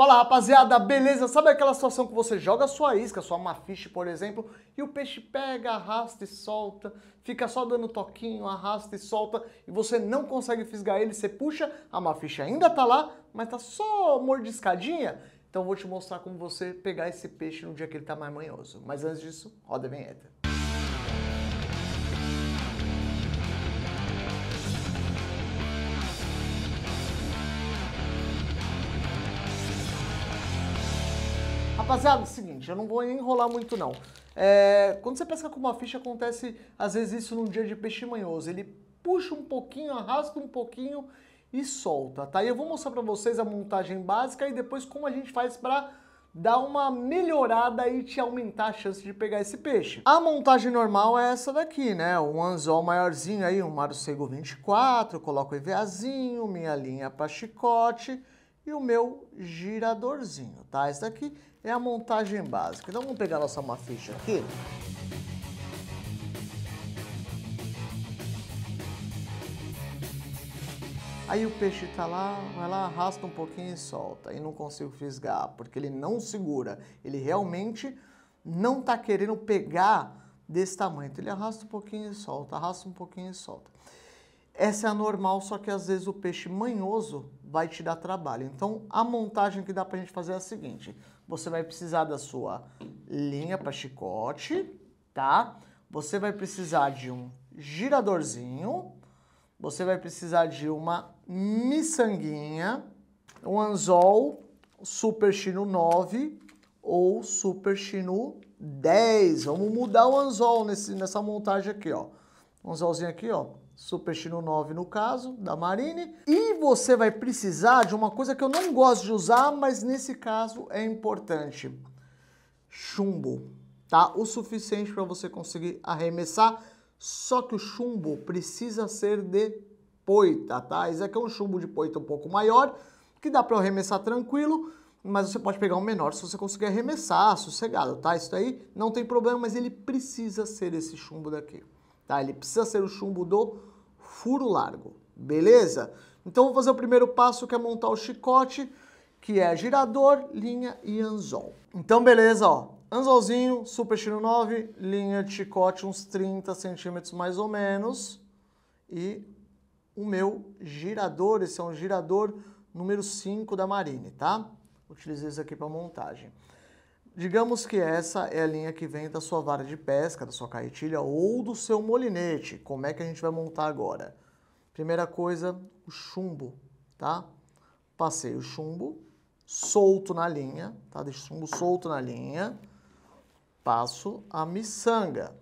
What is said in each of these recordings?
Fala rapaziada, beleza? Sabe aquela situação que você joga sua isca, sua mafiche, por exemplo, e o peixe pega, arrasta e solta, fica só dando toquinho, arrasta e solta, e você não consegue fisgar ele, você puxa, a mafiche ainda tá lá, mas tá só mordiscadinha? Então vou te mostrar como você pegar esse peixe no dia que ele tá mais manhoso. Mas antes disso, roda a vinheta. Rapaziada, é o seguinte, eu não vou enrolar muito não. É, quando você pesca com uma ficha, acontece às vezes isso num dia de peixe manhoso. Ele puxa um pouquinho, arrasta um pouquinho e solta, tá? E eu vou mostrar para vocês a montagem básica e depois como a gente faz para dar uma melhorada e te aumentar a chance de pegar esse peixe. A montagem normal é essa daqui, né? Um anzol maiorzinho aí, um Marucego 24, coloco o EVAzinho, minha linha para chicote e o meu giradorzinho, tá? Essa aqui é a montagem básica. Então vamos pegar nossa uma ficha aqui. Aí o peixe tá lá, vai lá, arrasta um pouquinho e solta. E não consigo fisgar, porque ele não segura. Ele realmente não tá querendo pegar desse tamanho. Então ele arrasta um pouquinho e solta, arrasta um pouquinho e solta. Essa é a normal, só que às vezes o peixe manhoso vai te dar trabalho. Então, a montagem que dá para a gente fazer é a seguinte. Você vai precisar da sua linha para chicote, tá? Você vai precisar de um giradorzinho, você vai precisar de uma miçanguinha, um anzol super chino 9 ou super chino 10. Vamos mudar o anzol nesse, nessa montagem aqui, ó. Um anzolzinho aqui, ó. Superchino 9 no caso, da Marine. E você vai precisar de uma coisa que eu não gosto de usar, mas nesse caso é importante. Chumbo, tá? O suficiente para você conseguir arremessar, só que o chumbo precisa ser de poita, tá? Esse aqui é um chumbo de poita um pouco maior, que dá para arremessar tranquilo, mas você pode pegar um menor se você conseguir arremessar, sossegado, tá? Isso aí não tem problema, mas ele precisa ser esse chumbo daqui, tá? Ele precisa ser o chumbo do furo largo, beleza? Então vou fazer o primeiro passo que é montar o chicote, que é girador, linha e anzol. Então beleza, ó, anzolzinho, super estilo 9, linha de chicote uns 30 centímetros mais ou menos e o meu girador, esse é um girador número 5 da Marine, tá? Utilizei isso aqui para montagem. Digamos que essa é a linha que vem da sua vara de pesca, da sua caetilha ou do seu molinete. Como é que a gente vai montar agora? Primeira coisa, o chumbo, tá? Passei o chumbo solto na linha, tá? Deixo o chumbo solto na linha. Passo a miçanga,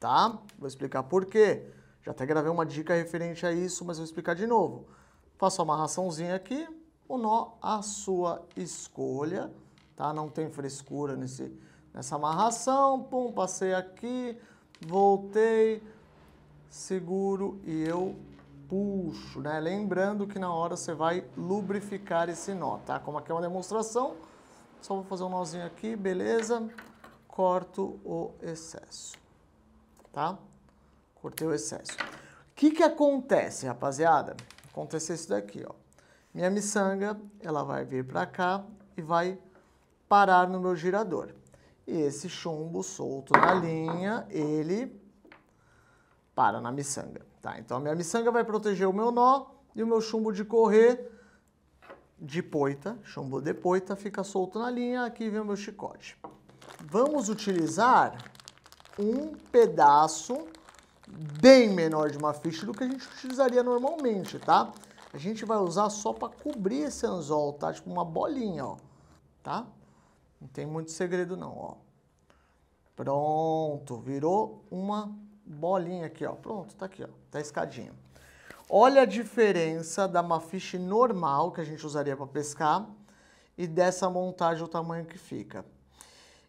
tá? Vou explicar por quê. Já até gravei uma dica referente a isso, mas vou explicar de novo. Faço a amarraçãozinha aqui, o nó à sua escolha tá? Não tem frescura nesse, nessa amarração, pum, passei aqui, voltei, seguro e eu puxo, né? Lembrando que na hora você vai lubrificar esse nó, tá? Como aqui é uma demonstração, só vou fazer um nozinho aqui, beleza? Corto o excesso, tá? Cortei o excesso. O que que acontece, rapaziada? Acontece isso daqui, ó. Minha miçanga, ela vai vir pra cá e vai parar no meu girador. E esse chumbo solto na linha, ele para na miçanga. Tá? Então a minha miçanga vai proteger o meu nó e o meu chumbo de correr de poita, chumbo de poita, fica solto na linha, aqui vem o meu chicote. Vamos utilizar um pedaço bem menor de uma ficha do que a gente utilizaria normalmente, tá? A gente vai usar só para cobrir esse anzol, tá? Tipo uma bolinha, ó, tá? Não tem muito segredo não, ó. Pronto, virou uma bolinha aqui, ó. Pronto, tá aqui, ó. Tá escadinha. Olha a diferença da uma ficha normal que a gente usaria para pescar e dessa montagem o tamanho que fica.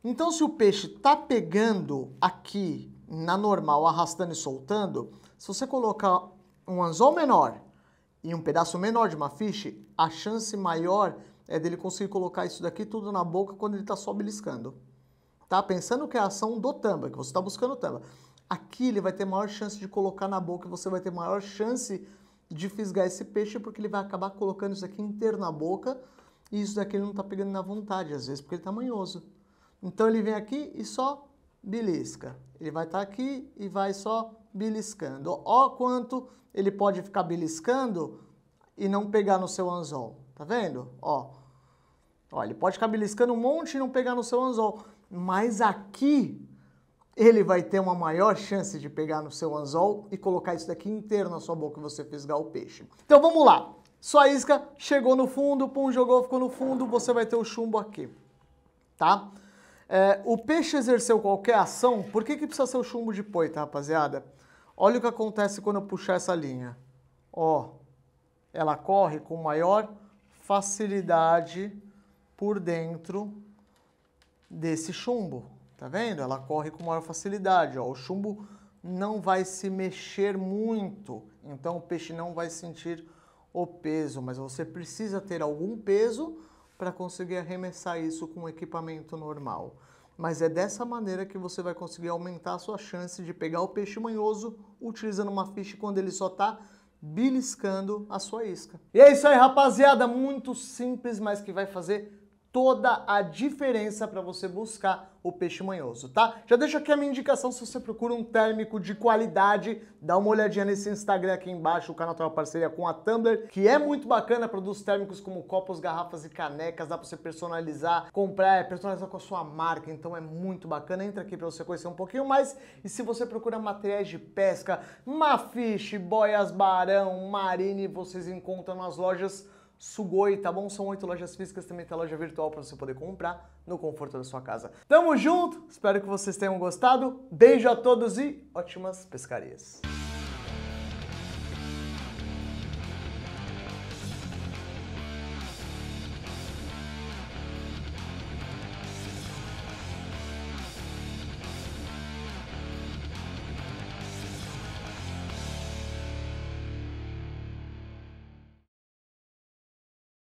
Então, se o peixe tá pegando aqui na normal, arrastando e soltando, se você colocar um anzol menor e um pedaço menor de uma ficha, a chance maior é dele conseguir colocar isso daqui tudo na boca quando ele está só beliscando. Tá? Pensando que é a ação do tamba, que você está buscando o tamba. Aqui ele vai ter maior chance de colocar na boca, você vai ter maior chance de fisgar esse peixe, porque ele vai acabar colocando isso aqui inteiro na boca, e isso daqui ele não está pegando na vontade, às vezes, porque ele está manhoso. Então ele vem aqui e só belisca. Ele vai estar tá aqui e vai só beliscando. Ó quanto ele pode ficar beliscando e não pegar no seu anzol. Tá vendo? Ó. Ó, ele pode ficar beliscando um monte e não pegar no seu anzol. Mas aqui ele vai ter uma maior chance de pegar no seu anzol e colocar isso daqui inteiro na sua boca e você fisgar o peixe. Então vamos lá. Sua isca chegou no fundo, pum, jogou, ficou no fundo, você vai ter o chumbo aqui. Tá? É, o peixe exerceu qualquer ação, por que, que precisa ser o chumbo de poita, rapaziada? Olha o que acontece quando eu puxar essa linha. Ó, ela corre com maior facilidade por dentro desse chumbo. Tá vendo? Ela corre com maior facilidade. Ó. O chumbo não vai se mexer muito, então o peixe não vai sentir o peso, mas você precisa ter algum peso para conseguir arremessar isso com um equipamento normal. Mas é dessa maneira que você vai conseguir aumentar a sua chance de pegar o peixe manhoso utilizando uma ficha quando ele só está beliscando a sua isca. E é isso aí, rapaziada, muito simples, mas que vai fazer toda a diferença para você buscar o peixe manhoso, tá? Já deixo aqui a minha indicação se você procura um térmico de qualidade, dá uma olhadinha nesse Instagram aqui embaixo, o canal tem uma parceria com a Tumblr, que é muito bacana, produz térmicos como copos, garrafas e canecas, dá para você personalizar, comprar, é, personalizar com a sua marca, então é muito bacana, entra aqui para você conhecer um pouquinho mais, e se você procura materiais de pesca, mafiche, boias barão, marine, vocês encontram nas lojas Sugoi, tá bom? São oito lojas físicas, também tem loja virtual para você poder comprar no conforto da sua casa. Tamo junto, espero que vocês tenham gostado. Beijo a todos e ótimas pescarias.